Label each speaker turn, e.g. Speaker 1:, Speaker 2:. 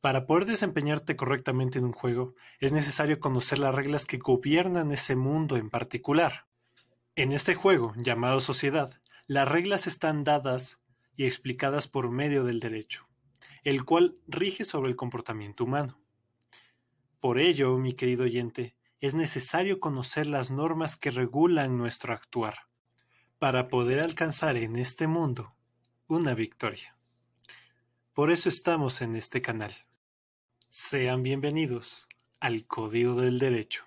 Speaker 1: Para poder desempeñarte correctamente en un juego, es necesario conocer las reglas que gobiernan ese mundo en particular. En este juego, llamado sociedad, las reglas están dadas y explicadas por medio del derecho, el cual rige sobre el comportamiento humano. Por ello, mi querido oyente, es necesario conocer las normas que regulan nuestro actuar, para poder alcanzar en este mundo una victoria. Por eso estamos en este canal. Sean bienvenidos al Código del Derecho.